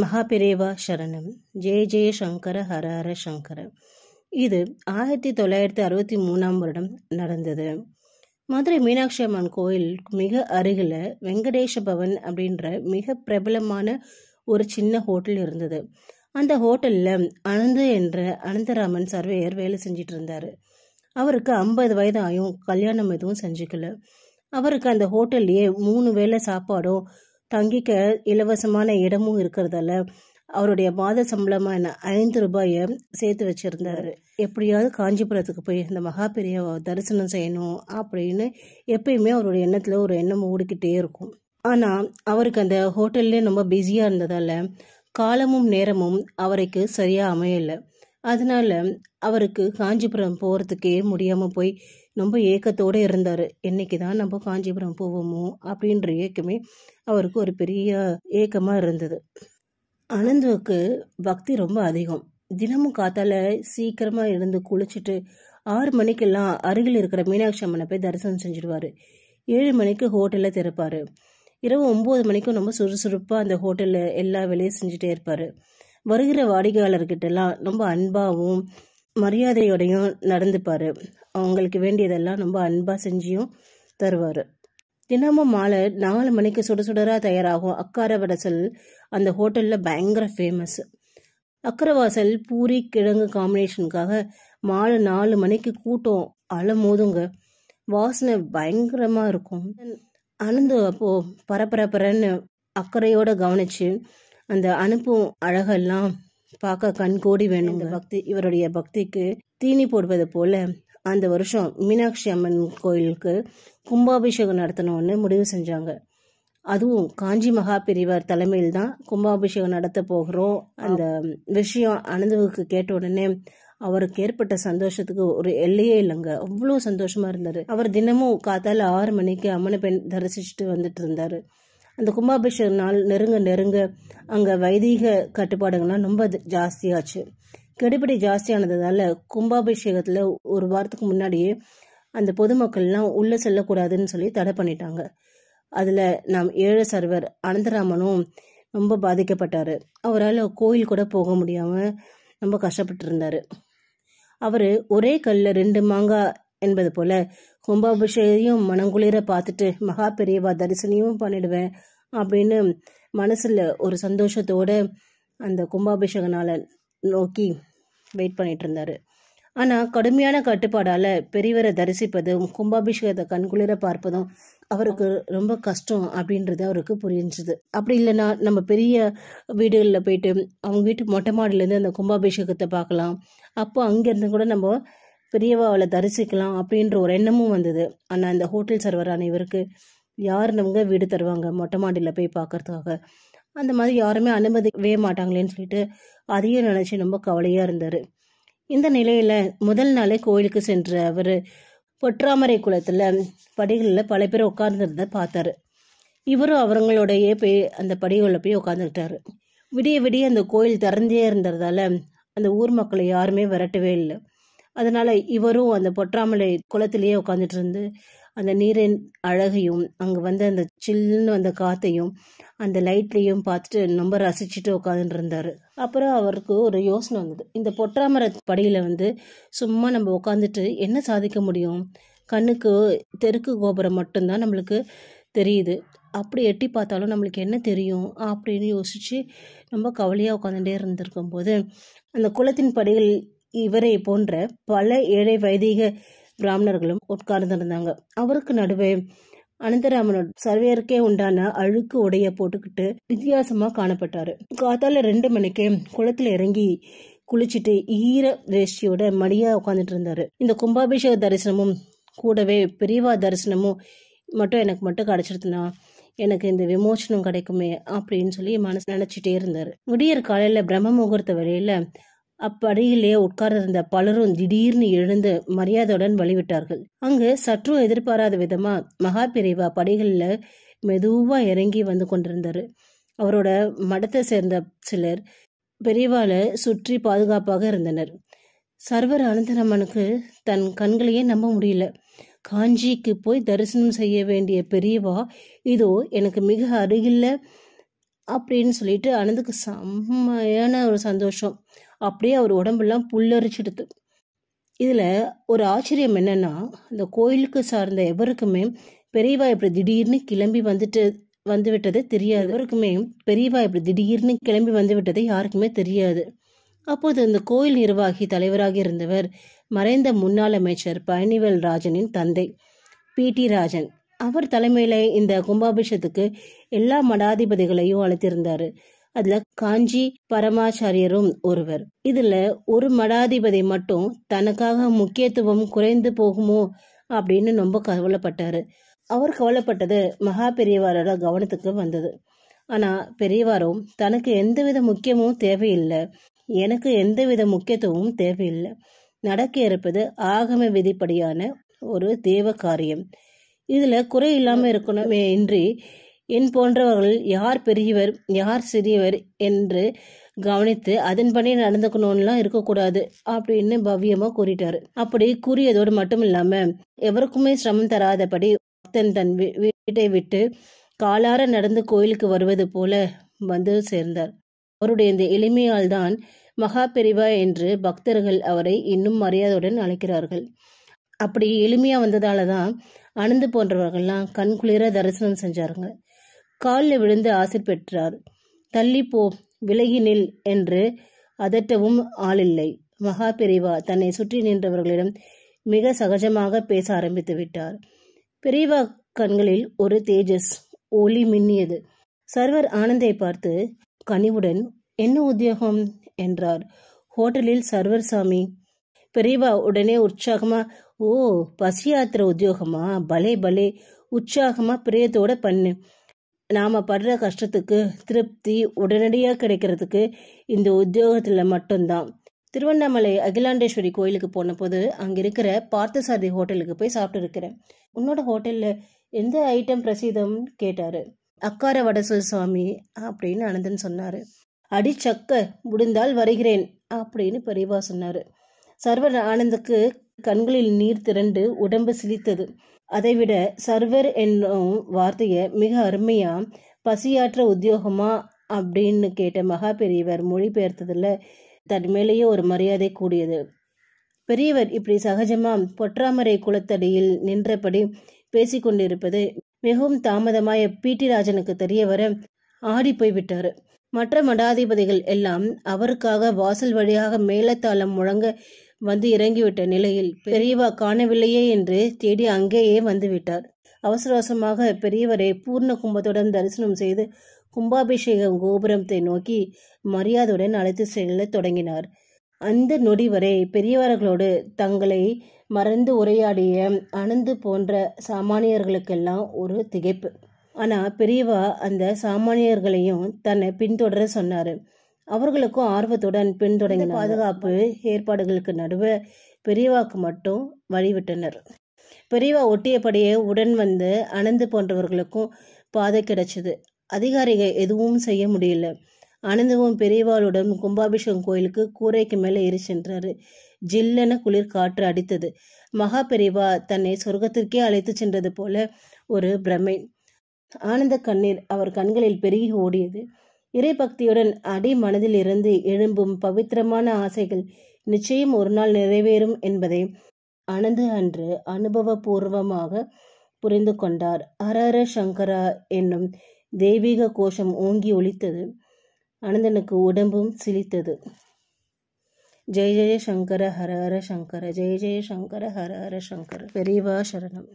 மகாபிரேவா சரணம் ஜெய ஜெய சங்கர ஹரஹர சங்கர இது ஆயிரத்தி தொள்ளாயிரத்தி அறுபத்தி மூணாம் வருடம் நடந்தது மதுரை மீனாட்சி அம்மன் கோயில் மிக அருகில் வெங்கடேஷ பவன் அப்படின்ற மிக பிரபலமான ஒரு சின்ன ஹோட்டல் இருந்தது அந்த ஹோட்டலில் அனந்து என்ற அனந்தராமன் சர்வேயர் வேலை செஞ்சிட்டு இருந்தார் அவருக்கு ஐம்பது வயதாயும் கல்யாணம் எதுவும் செஞ்சுக்கல அவருக்கு அந்த ஹோட்டல்லையே மூணு வேளை சாப்பாடும் தங்கிக்க இலவசமான இடமும் இருக்கிறதால அவருடைய மாத சம்பளமான ஐந்து ரூபாயை சேர்த்து வச்சுருந்தார் எப்படியாவது காஞ்சிபுரத்துக்கு போய் இந்த மகா தரிசனம் செய்யணும் அப்படின்னு எப்பயுமே அவருடைய எண்ணத்தில் ஒரு எண்ணம் ஓடிக்கிட்டே இருக்கும் ஆனால் அவருக்கு அந்த ஹோட்டல்லே ரொம்ப பிஸியாக இருந்ததால் காலமும் நேரமும் அவருக்கு சரியாக அமையலை அதனால் அவருக்கு காஞ்சிபுரம் போகிறதுக்கே முடியாமல் போய் ரொம்ப ஏக்கத்தோடு இருந்தார் என்றைக்கு தான் நம்ம காஞ்சிபுரம் போவோமோ அப்படின்ற ஏக்கமே அவருக்கு ஒரு பெரிய ஏக்கமாக இருந்தது அனந்துவுக்கு பக்தி ரொம்ப அதிகம் தினமும் காத்தால சீக்கிரமாக இருந்து குளிச்சுட்டு ஆறு மணிக்கெல்லாம் அருகில் இருக்கிற மீனாட்சி அம்மனை போய் தரிசனம் செஞ்சுடுவார் ஏழு மணிக்கு ஹோட்டலில் திறப்பார் இரவு ஒம்பது மணிக்கும் ரொம்ப சுறுசுறுப்பாக அந்த ஹோட்டலில் எல்லா வேலையும் செஞ்சுட்டே இருப்பார் வருகிற வாடிக்கையாளர்கிட்டலாம் ரொம்ப அன்பாகவும் மரியாதையோடையும் நடந்துப்பார் அவங்களுக்கு வேண்டியதெல்லாம் ரொம்ப அன்பாக செஞ்சியும் தருவார் தினமும் மாலை நாலு மணிக்கு சுட சுடராக தயாராகும் அக்கார வடசல் அந்த ஹோட்டலில் பயங்கர ஃபேமஸ் அக்கரவாசல் பூரி கிழங்கு காம்பினேஷனுக்காக மாலை நாலு மணிக்கு கூட்டம் அலமோதுங்க வாசனை பயங்கரமாக இருக்கும் அனந்து அப்போது பரபரப்புறன்னு அக்கறையோடு கவனித்து அந்த அனுப்பும் அழகெல்லாம் பார்க்க கண் கோடி வேணும் இந்த பக்தி இவருடைய பக்திக்கு தீனி போடுவது போல அந்த வருஷம் மீனாட்சி அம்மன் கோயிலுக்கு கும்பாபிஷேகம் நடத்தணும்னு முடிவு செஞ்சாங்க அதுவும் காஞ்சி மகா பிரிவர் தலைமையில் தான் கும்பாபிஷேகம் நடத்த போகிறோம் அந்த விஷயம் அனந்தவுக்கு கேட்ட உடனே அவருக்கு ஏற்பட்ட சந்தோஷத்துக்கு ஒரு எல்லையே இல்லைங்க அவ்வளோ சந்தோஷமா இருந்தாரு அவர் தினமும் காத்தால ஆறு மணிக்கு அம்மனை பெண் தரிசிச்சுட்டு வந்துட்டு இருந்தாரு அந்த கும்பாபிஷேக நாள் நெருங்க நெருங்க அங்கே வைதீக கட்டுப்பாடுகள்லாம் ரொம்ப ஜாஸ்தியாச்சு கெடுபிடி ஜாஸ்தியானதுனால கும்பாபிஷேகத்தில் ஒரு வாரத்துக்கு முன்னாடியே அந்த பொதுமக்கள்லாம் உள்ளே செல்லக்கூடாதுன்னு சொல்லி தடை பண்ணிட்டாங்க அதில் நாம் ஏழு சர்வர் அனந்தராமனும் ரொம்ப பாதிக்கப்பட்டார் அவரால் கோயில் கூட போக முடியாமல் ரொம்ப கஷ்டப்பட்டு இருந்தார் அவர் ஒரே கல்லில் ரெண்டு மாங்காய் என்பது போல கும்பாபிஷேகையும் மனங்குளிர பார்த்துட்டு மகா பெரியவா தரிசனமும் பண்ணிடுவேன் அப்படின்னு மனசில் ஒரு சந்தோஷத்தோடு அந்த கும்பாபிஷேக நோக்கி வெயிட் பண்ணிட்டு இருந்தார் ஆனால் கடுமையான கட்டுப்பாடால் பெரியவரை தரிசிப்பதும் கும்பாபிஷேகத்தை கண்குளிர பார்ப்பதும் அவருக்கு ரொம்ப கஷ்டம் அப்படின்றது அவருக்கு புரிஞ்சுது அப்படி இல்லைன்னா நம்ம பெரிய வீடுகளில் போயிட்டு அவங்க வீட்டு மொட்டை மாடிலேருந்து அந்த கும்பாபிஷேகத்தை பார்க்கலாம் அப்போ அங்கேருந்து கூட நம்ம பெரியவா அவளை தரிசிக்கலாம் அப்படின்ற ஒரு எண்ணமும் வந்தது ஆனால் அந்த ஹோட்டல் சர்வரான இவருக்கு யார் நமக்கு வீடு தருவாங்க மொட்டை மாடியில் போய் பார்க்கறதுக்காக அந்த மாதிரி யாருமே அனுமதிக்கவே மாட்டாங்களேன்னு சொல்லிட்டு அதையும் நினச்சி ரொம்ப கவலையாக இருந்தார் இந்த நிலையில் முதல் நாளே கோயிலுக்கு சென்ற அவர் பொற்றாமரை குளத்தில் படிகளில் பல பேர் உட்கார்ந்துருந்த பார்த்தாரு இவரும் அவங்களோடையே போய் அந்த படிகளில் போய் உட்கார்ந்துக்கிட்டார் விடிய விடிய அந்த கோயில் திறந்தே இருந்ததால அந்த ஊர் மக்களை யாருமே விரட்டவே இல்லை அதனால் இவரும் அந்த பொற்றாமலை குளத்திலேயே உட்காந்துட்டு இருந்து அந்த நீரின் அழகையும் அங்கே வந்து அந்த சில்லுன்னு வந்த காற்றையும் அந்த லைட்லேயும் பார்த்துட்டு ரொம்ப ரசிச்சுட்டு உட்காந்துட்டு இருந்தார் அப்புறம் அவருக்கு ஒரு யோசனை வந்தது இந்த பொற்றாமர படியில் வந்து சும்மா நம்ம உட்காந்துட்டு என்ன சாதிக்க முடியும் கண்ணுக்கு தெருக்கு கோபுரம் மட்டும்தான் நம்மளுக்கு தெரியுது அப்படி எட்டி பார்த்தாலும் நம்மளுக்கு என்ன தெரியும் அப்படின்னு யோசித்து ரொம்ப கவலையாக உட்காந்துட்டே இருந்திருக்கும் போது அந்த குளத்தின் படிகள் இவரை போன்ற பல ஏழை வைதிக பிராமணர்களும் உட்கார்ந்திருந்தாங்க அவருக்கு நடுவே அனந்தராமனோட சர்வையருக்கே உண்டான அழுக்கு உடைய போட்டுக்கிட்டு வித்தியாசமா காணப்பட்டாரு காத்தால ரெண்டு மணிக்கு குளத்துல இறங்கி குளிச்சுட்டு ஈர வேஷ்டியோட மடியா உட்காந்துட்டு இருந்தாரு இந்த கும்பாபிஷேக தரிசனமும் கூடவே பெரியவா தரிசனமும் மட்டும் எனக்கு மட்டும் கிடைச்சிருந்தா எனக்கு இந்த விமோசனம் கிடைக்குமே அப்படின்னு சொல்லி மனசு நினைச்சிட்டே இருந்தாரு விடியற் காலையில பிரம்ம முகூர்த்த வழியில அப்படியிலே உட்கார்ந்திருந்த பலரும் திடீர்னு எழுந்து மரியாதையுடன் வழிவிட்டார்கள் அங்கு சற்றும் எதிர்பாராத விதமா மகா பிரிவா படைகளில் மெதுவா இறங்கி வந்து கொண்டிருந்தாரு அவரோட மடத்தை சேர்ந்த சிலர் பெரியவால சுற்றி பாதுகாப்பாக இருந்தனர் சர்வர் அனந்தரமனுக்கு தன் கண்களையே நம்ப முடியல காஞ்சிக்கு போய் தரிசனம் செய்ய வேண்டிய பெரியவா இதோ எனக்கு மிக அருகில்ல அப்படின்னு சொல்லிட்டு அனந்துக்கு செம்மையான ஒரு சந்தோஷம் அப்படியே அவர் உடம்பெல்லாம் புல்லரிச்சிடுது இதில் ஒரு ஆச்சரியம் என்னென்னா இந்த கோயிலுக்கு சார்ந்த எவருக்குமே பெரியவா இப்படி திடீர்னு கிளம்பி வந்துட்டு வந்து தெரியாது எவருக்குமே பெரியவா இப்படி திடீர்னு கிளம்பி வந்து விட்டது யாருக்குமே தெரியாது அப்போது இந்த கோயில் நிர்வாகி தலைவராக இருந்தவர் மறைந்த முன்னாள் அமைச்சர் பழனிவேல் ராஜனின் தந்தை பி டி ராஜன் அவர் தலைமையில் இந்த கும்பாபிஷத்துக்கு எல்லா மடாதிபதிகளையும் அழைத்திருந்தார் அதுல காஞ்சி பரமாச்சாரியரும் ஒருவர் இதுல ஒரு மடாதிபதி மட்டும் தனக்காக முக்கியத்துவம் குறைந்து போகுமோ அப்படின்னு ரொம்ப கவலைப்பட்டாரு அவர் கவலைப்பட்டது மகா பெரியவாரோட கவனத்துக்கு வந்தது ஆனா பெரியவாரும் தனக்கு எந்தவித முக்கியமும் தேவையில்லை எனக்கு எந்தவித முக்கியத்துவமும் தேவையில்லை நடக்க இருப்பது ஆகம விதிப்படியான ஒரு தேவ காரியம் இதுல குறை இல்லாம இருக்கணுமே இன்றி என் போன்றவர்கள் யார் பெரியவர் யார் சிறியவர் என்று கவனித்து அதன்படி நடந்துக்கணும்லாம் இருக்கக்கூடாது அப்படின்னு பவ்யமாக கூறிட்டாரு அப்படி கூறியதோடு மட்டும் இல்லாமல் எவருக்குமே சிரமம் தராதபடி பக்தன் தன் வீட்டை விட்டு காலார நடந்து கோயிலுக்கு வருவது போல வந்து சேர்ந்தார் அவருடைய இந்த எளிமையால் தான் மகா பெரிவா என்று பக்தர்கள் அவரை இன்னும் மரியாதையுடன் அழைக்கிறார்கள் அப்படி எளிமையாக வந்ததால தான் அனந்து போன்றவர்கள்லாம் கண்குளிர தரிசனம் செஞ்சாருங்க காலில் விழுந்து ஆசி பெற்றார் தள்ளிப்போ விலகி நில் என்று அதட்டவும் ஆளில்லை மகா பிரிவா தன்னை சுற்றி நின்றவர்களிடம் மிக சகஜமாக பேச ஆரம்பித்து விட்டார் பெரியவா கண்களில் ஒரு தேஜஸ் ஒளி மின்னியது சர்வர் ஆனந்தை பார்த்து கனிவுடன் என்ன உத்தியோகம் என்றார் ஹோட்டலில் சர்வர் சாமி பெரியவா உடனே உற்சாகமா ஓ பசியாத்திர உத்தியோகமா பலே பலே உற்சாகமா பிரியத்தோட பண்ணு நாம் படுற கஷ்டத்துக்கு திருப்தி உடனடியாக கிடைக்கிறதுக்கு இந்த உத்தியோகத்தில் மட்டும்தான் திருவண்ணாமலை அகிலாண்டேஸ்வரி கோயிலுக்கு போன போது அங்கே இருக்கிற பார்த்தசாரதி ஹோட்டலுக்கு போய் இருக்கிறேன் உன்னோட ஹோட்டலில் எந்த ஐட்டம் பிரசீதம் கேட்டார் அக்கார வடசல் சுவாமி அப்படின்னு அனந்தன் சொன்னார் அடி சக்க முடிந்தால் வருகிறேன் அப்படின்னு பெரியவா சொன்னார் சர்வ ஆனந்துக்கு கண்களில் நீர் திரண்டு உடம்பு சிலித்தது அதைவிட சர்வர் என்னும் வார்த்தையை மிக அருமையாக பசியாற்ற உத்தியோகமா அப்படின்னு கேட்ட மகா பெரியவர் மொழிபெயர்த்ததில் தன் மேலேயே ஒரு மரியாதை கூடியது பெரியவர் இப்படி சகஜமா பொற்றாமரை குளத்தடியில் நின்றபடி பேசிக்கொண்டிருப்பது மிகவும் தாமதமாய பீட்டிராஜனுக்கு தெரிய வர ஆடி போய்விட்டார் மற்ற மடாதிபதிகள் எல்லாம் அவருக்காக வாசல் வழியாக மேலத்தாளம் முழங்க வந்து இறங்கிவிட்ட நிலையில் பெரியவா காணவில்லையே என்று தேடி அங்கேயே வந்துவிட்டார் அவசர அவசரமாக பெரியவரை பூர்ண கும்பத்துடன் தரிசனம் செய்து கும்பாபிஷேகம் கோபுரத்தை நோக்கி மரியாதையுடன் அழைத்து செல்ல தொடங்கினார் அந்த நொடி வரை பெரியவர்களோடு தங்களை மறந்து உரையாடிய அனந்து போன்ற சாமானியர்களுக்கெல்லாம் ஒரு திகைப்பு ஆனால் பெரியவா அந்த சாமானியர்களையும் தன்னை பின்தொடர சொன்னார் அவர்களுக்கும் ஆர்வத்துடன் பின்தொடங்கின பாதுகாப்பு ஏற்பாடுகளுக்கு நடுவே பெரியவாக்கு மட்டும் வழிவிட்டனர் பெரியவா ஒட்டியபடியே உடன் வந்து அனந்து போன்றவர்களுக்கும் பாதை கிடைச்சது அதிகாரிகள் எதுவும் செய்ய முடியல அனந்தவும் பெரியவாளுடன் கும்பாபிஷேகம் கோயிலுக்கு கூரைக்கு மேலே ஏறி சென்றாரு ஜில்லென குளிர் காற்று அடித்தது மகா பெரியவா தன்னை சொர்க்கத்திற்கே அழைத்து சென்றது போல ஒரு பிரமை ஆனந்த கண்ணீர் அவர் கண்களில் பெருகி ஓடியது இறைபக்தியுடன் அடி மனதில் இருந்து எழும்பும் பவித்திரமான ஆசைகள் நிச்சயம் ஒரு நாள் நிறைவேறும் என்பதை அனந்து அன்று அனுபவபூர்வமாக புரிந்து கொண்டார் அரர சங்கரா என்னும் தெய்வீக கோஷம் ஓங்கி ஒழித்தது அனந்தனுக்கு உடம்பும் சிலித்தது ஜெய ஜெய சங்கர ஹரஹர சங்கர ஜெய ஜெய சங்கர ஹரஹர சங்கர பெரியவா சரணம்